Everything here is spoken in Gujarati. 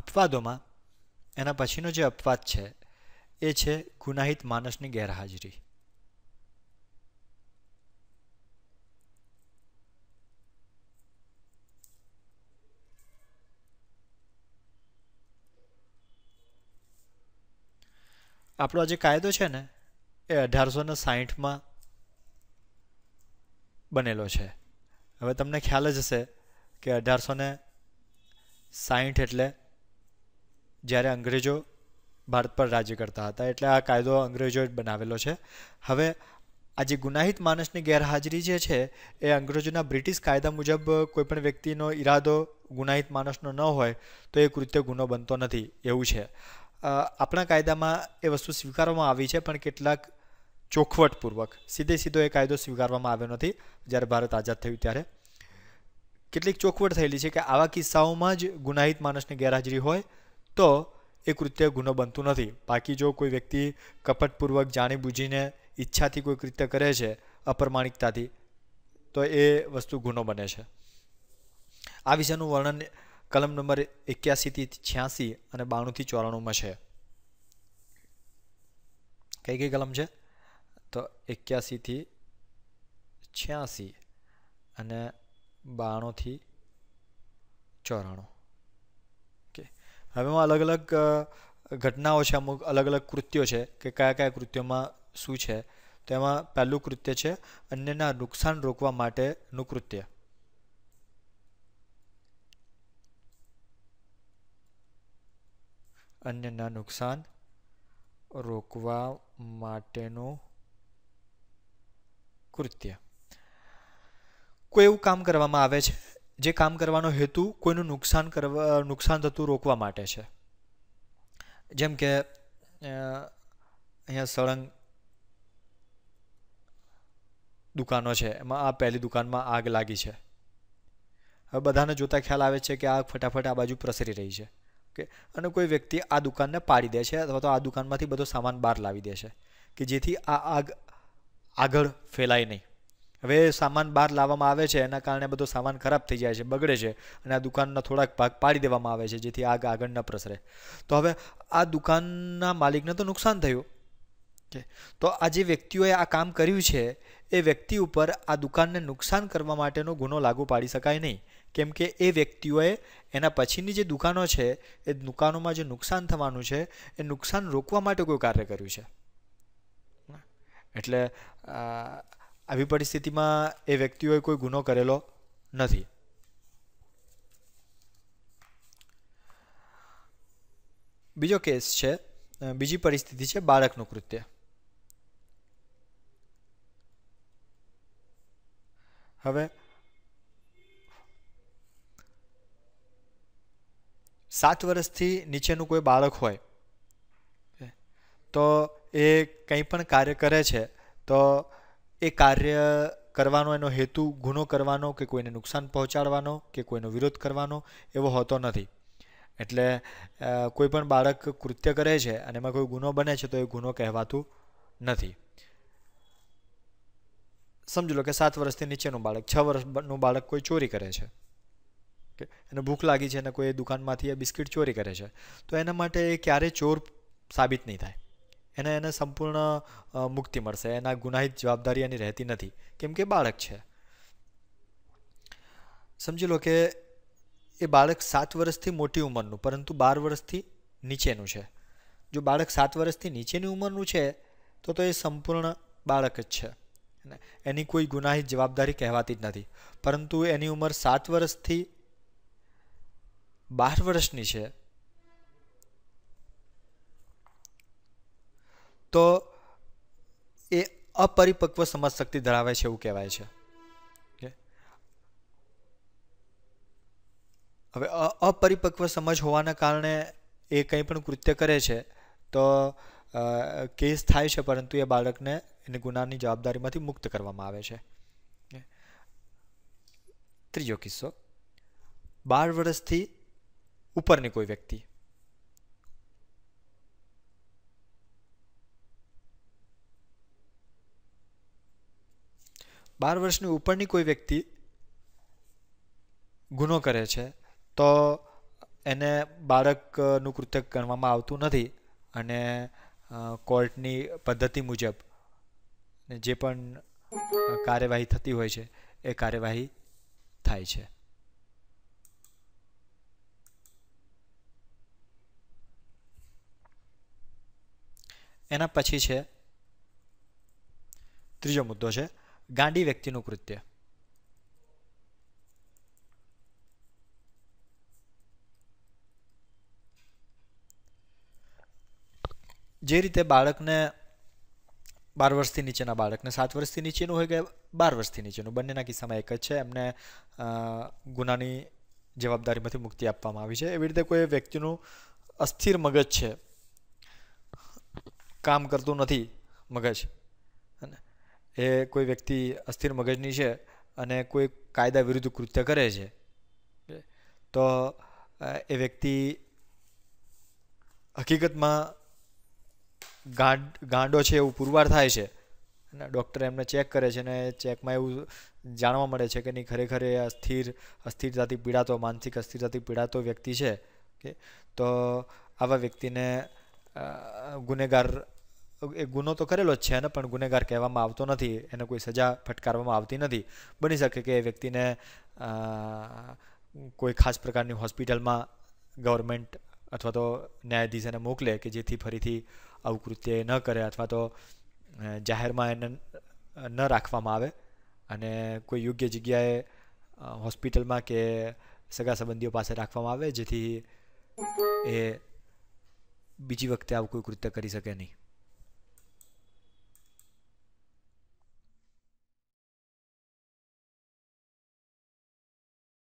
અપવાદોમાં એના પછીનો જે અપવાદ છે એ છે ગુનાહિત માણસની ગેરહાજરી આપણો જે કાયદો છે ને એ અઢારસો ને સાહીઠમાં બનેલો છે હવે તમને ખ્યાલ જ હશે કે અઢારસો ને સાહીઠ એટલે જ્યારે અંગ્રેજો ભારત પર રાજ્ય કરતા હતા એટલે આ કાયદો અંગ્રેજોએ બનાવેલો છે હવે આ જે ગુનાહિત માણસની ગેરહાજરી જે છે એ અંગ્રેજોના બ્રિટિશ કાયદા મુજબ કોઈપણ વ્યક્તિનો ઈરાદો ગુનાહિત માણસનો ન હોય તો એ કૃત્ય ગુનો બનતો નથી એવું છે આપણા કાયદામાં એ વસ્તુ સ્વીકારવામાં આવી છે પણ કેટલાક ચોખવટપૂર્વક સીધે સીધો એ કાયદો સ્વીકારવામાં આવ્યો નથી જ્યારે ભારત આઝાદ થયું ત્યારે કેટલીક ચોખવટ થયેલી છે કે આવા કિસ્સાઓમાં જ ગુનાહિત માણસની ગેરહાજરી હોય તો એ કૃત્ય ગુનો બનતું નથી બાકી જો કોઈ વ્યક્તિ કપટપૂર્વક જાણીબૂજીને ઈચ્છાથી કોઈ કૃત્ય કરે છે અપ્રમાણિકતાથી તો એ વસ્તુ ગુનો બને છે આ વિષયનું વર્ણન કલમ નંબર એક્યાસીથી છ્યાસી અને બાણુંથી ચોરાણુંમાં છે કઈ કઈ કલમ છે તો એક્યાસીથી છ્યાસી અને બાણુંથી ચોરાણું હવે એમાં અલગ અલગ ઘટનાઓ છે અમુક અલગ અલગ કૃત્યો છે કે કયા કયા કૃત્યોમાં શું છે તો એમાં પહેલું કૃત્ય છે અન્યના નુકસાન રોકવા માટેનું કૃત્ય અન્યના નુકસાન રોકવા માટેનું કૃત્ય કોઈ એવું કામ કરવામાં આવે છે જે કામ કરવાનો હેતુ કોઈનું નુકસાન કરવા નુકસાન થતું રોકવા માટે છે જેમ કે અહીંયા સળંગ દુકાનો છે એમાં આ પહેલી દુકાનમાં આગ લાગી છે હવે બધાને જોતા ખ્યાલ આવે છે કે આગ ફટાફટ આ બાજુ પ્રસરી રહી છે ઓકે અને કોઈ વ્યક્તિ આ દુકાનને પાડી દે છે અથવા તો આ દુકાનમાંથી બધો સામાન બહાર લાવી દે છે કે જેથી આ આગ આગળ ફેલાય નહીં હવે સામાન બહાર લાવવામાં આવે છે એના કારણે બધો સામાન ખરાબ થઈ જાય છે બગડે છે અને આ દુકાનના થોડાક ભાગ પાડી દેવામાં આવે છે જેથી આગ આગળ ન પ્રસરે તો હવે આ દુકાનના માલિકને તો નુકસાન થયું કે તો આ જે વ્યક્તિઓએ આ કામ કર્યું છે એ વ્યક્તિ ઉપર આ દુકાનને નુકસાન કરવા માટેનો ગુનો લાગુ પાડી શકાય નહીં કેમ કે એ વ્યક્તિઓએ એના પછીની જે દુકાનો છે એ દુકાનોમાં જે નુકસાન થવાનું છે એ નુકસાન રોકવા માટે કોઈ કાર્ય કર્યું છે એટલે આવી પરિસ્થિતિમાં એ વ્યક્તિઓએ કોઈ ગુનો કરેલો નથી બીજો કેસ છે બીજી પરિસ્થિતિ છે બાળકનું કૃત્ય હવે સાત વર્ષથી નીચેનું કોઈ બાળક હોય તો એ કંઈ પણ કાર્ય કરે છે તો એ કાર્ય કરવાનો એનો હેતુ ગુનો કરવાનો કે કોઈને નુકસાન પહોંચાડવાનો કે કોઈનો વિરોધ કરવાનો એવો હોતો નથી એટલે કોઈ પણ બાળક કૃત્ય કરે છે અને એમાં કોઈ ગુનો બને છે તો એ ગુનો કહેવાતું નથી સમજી લો કે સાત વર્ષથી નીચેનું બાળક છ વર્ષનું બાળક કોઈ ચોરી કરે છે કે એને ભૂખ લાગી છે અને કોઈ દુકાનમાંથી એ બિસ્કિટ ચોરી કરે છે તો એના માટે એ ક્યારેય ચોર સાબિત નહીં થાય એને એને સંપૂર્ણ મુક્તિ મળશે એના ગુનાહિત જવાબદારી એની રહેતી નથી કેમ કે બાળક છે સમજી લો કે એ બાળક સાત વર્ષથી મોટી ઉંમરનું પરંતુ બાર વર્ષથી નીચેનું છે જો બાળક સાત વર્ષથી નીચેની ઉંમરનું છે તો તો એ સંપૂર્ણ બાળક જ છે એની કોઈ ગુનાહિત જવાબદારી કહેવાતી જ નથી પરંતુ એની ઉંમર સાત વર્ષથી બાર વર્ષની છે તો એ અપરિપક્વ સમજશક્તિ ધરાવે છે એવું કહેવાય છે હવે અપરિપક્વ સમજ હોવાના કારણે એ કંઈ પણ કૃત્ય કરે છે તો કેસ થાય છે પરંતુ એ બાળકને એને ગુનાની જવાબદારીમાંથી મુક્ત કરવામાં આવે છે ત્રીજો કિસ્સો બાર વર્ષથી ઉપરની કોઈ વ્યક્તિ બાર વર્ષની ઉપરની કોઈ વ્યક્તિ ગુનો કરે છે તો એને બાળકનું કૃત્ય ગણવામાં આવતું નથી અને કોર્ટની પદ્ધતિ મુજબ જે પણ કાર્યવાહી થતી હોય છે એ કાર્યવાહી થાય છે એના પછી છે ત્રીજો મુદ્દો છે ગાંડી વ્યક્તિનું કૃત્ય જે રીતે બાળકને બાર વર્ષથી નીચેના બાળકને સાત વર્ષથી નીચેનું હોય કે બાર વર્ષથી નીચેનું બંનેના કિસ્સામાં એક જ છે એમને ગુનાની જવાબદારીમાંથી મુક્તિ આપવામાં આવી છે એવી રીતે કોઈ વ્યક્તિનું અસ્થિર મગજ છે કામ કરતું નથી મગજ એ કોઈ વ્યક્તિ અસ્થિર મગજની છે અને કોઈ કાયદા વિરુદ્ધ કૃત્ય કરે છે તો એ વ્યક્તિ હકીકતમાં ગાંડ ગાંડો છે એવું પુરવાર થાય છે અને ડૉક્ટર એમને ચેક કરે છે અને ચેકમાં એવું જાણવા મળે છે કે નહીં ખરેખર એ અસ્થિર અસ્થિરતાથી પીડાતો માનસિક અસ્થિરતાથી પીડાતો વ્યક્તિ છે કે તો આવા વ્યક્તિને ગુનેગાર એ ગુનો તો કરેલો જ છે ને પણ ગુનેગાર કહેવામાં આવતો નથી એને કોઈ સજા ફટકારવામાં આવતી નથી બની શકે કે એ વ્યક્તિને કોઈ ખાસ પ્રકારની હોસ્પિટલમાં ગવર્મેન્ટ અથવા તો ન્યાયાધીશ એને મોકલે કે જેથી ફરીથી આવું કૃત્ય ન કરે અથવા તો જાહેરમાં એને ન રાખવામાં આવે અને કોઈ યોગ્ય જગ્યાએ હોસ્પિટલમાં કે સગા સંબંધીઓ પાસે રાખવામાં આવે જેથી એ બીજી વખતે આવું કોઈ કૃત્ય કરી શકે નહીં